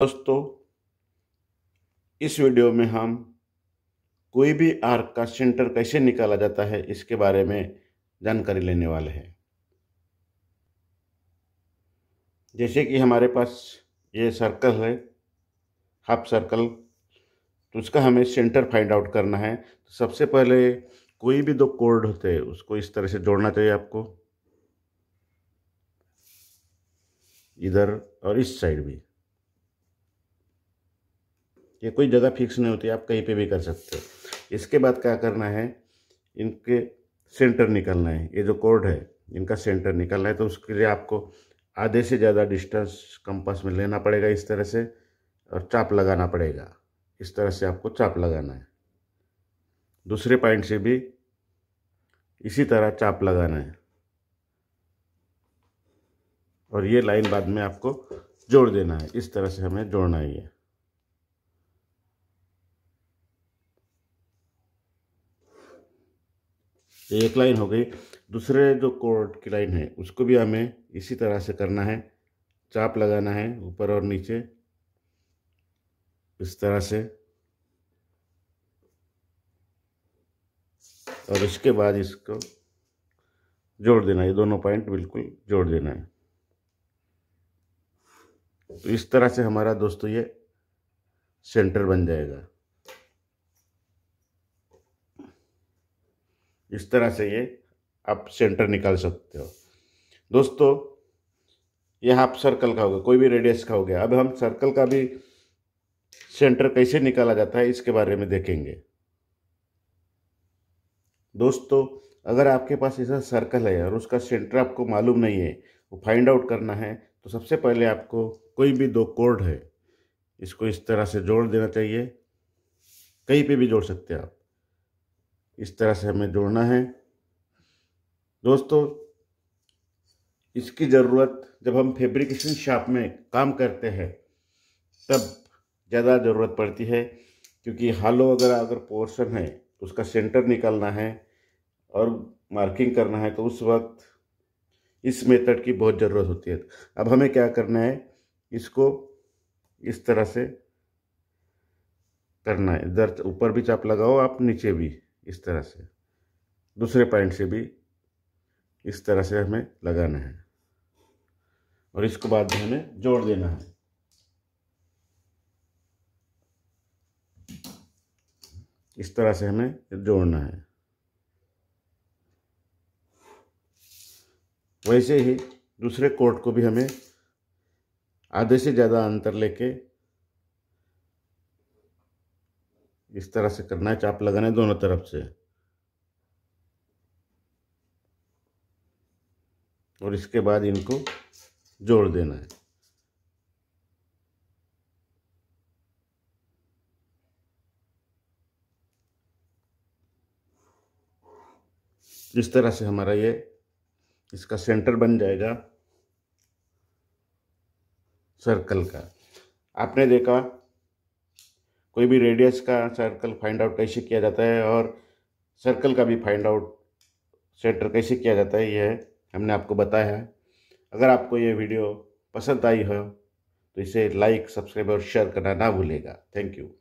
दोस्तों इस वीडियो में हम कोई भी आर्क का सेंटर कैसे निकाला जाता है इसके बारे में जानकारी लेने वाले हैं जैसे कि हमारे पास ये सर्कल है हाफ सर्कल तो उसका हमें सेंटर फाइंड आउट करना है तो सबसे पहले कोई भी दो कोर्ड होते हैं उसको इस तरह से जोड़ना चाहिए आपको इधर और इस साइड भी ये कोई जगह फिक्स नहीं होती आप कहीं पे भी कर सकते हो इसके बाद क्या करना है इनके सेंटर निकलना है ये जो कोड है इनका सेंटर निकलना है तो उसके लिए आपको आधे से ज़्यादा डिस्टेंस कंपास में लेना पड़ेगा इस तरह से और चाप लगाना पड़ेगा इस तरह से आपको चाप लगाना है दूसरे पॉइंट से भी इसी तरह चाप लगाना है और ये लाइन बाद में आपको जोड़ देना है इस तरह से हमें जोड़ना ही है एक लाइन हो गई दूसरे जो कोड की लाइन है उसको भी हमें इसी तरह से करना है चाप लगाना है ऊपर और नीचे इस तरह से और इसके बाद इसको जोड़ देना है ये दोनों पॉइंट बिल्कुल जोड़ देना है तो इस तरह से हमारा दोस्तों ये सेंटर बन जाएगा इस तरह से ये आप सेंटर निकाल सकते हो दोस्तों यह आप सर्कल का हो गया कोई भी रेडियस का हो गया अब हम सर्कल का भी सेंटर कैसे निकाला जाता है इसके बारे में देखेंगे दोस्तों अगर आपके पास ऐसा सर्कल है और उसका सेंटर आपको मालूम नहीं है वो फाइंड आउट करना है तो सबसे पहले आपको कोई भी दो कोर्ड है इसको इस तरह से जोड़ देना चाहिए कहीं पे भी जोड़ सकते हैं आप इस तरह से हमें जोड़ना है दोस्तों इसकी ज़रूरत जब हम फेब्रिकेशन शॉप में काम करते हैं तब ज़्यादा ज़रूरत पड़ती है क्योंकि हालो वगैरह अगर पोर्शन है तो उसका सेंटर निकालना है और मार्किंग करना है तो उस वक्त इस मेथड की बहुत ज़रूरत होती है अब हमें क्या करना है इसको इस तरह से करना है इधर ऊपर भी चाप लगाओ आप नीचे भी इस तरह से दूसरे पॉइंट से भी इस तरह से हमें लगाना है और इसको बाद में हमें जोड़ देना है इस तरह से हमें जोड़ना है वैसे ही दूसरे कोट को भी हमें आधे से ज़्यादा अंतर लेके इस तरह से करना है चाप लगाना है दोनों तरफ से और इसके बाद इनको जोड़ देना है इस तरह से हमारा ये इसका सेंटर बन जाएगा सर्कल का आपने देखा कोई भी रेडियस का सर्कल फाइंड आउट कैसे किया जाता है और सर्कल का भी फाइंड आउट सेंटर कैसे किया जाता है यह हमने आपको बताया है अगर आपको ये वीडियो पसंद आई हो तो इसे लाइक सब्सक्राइब और शेयर करना ना भूलेगा थैंक यू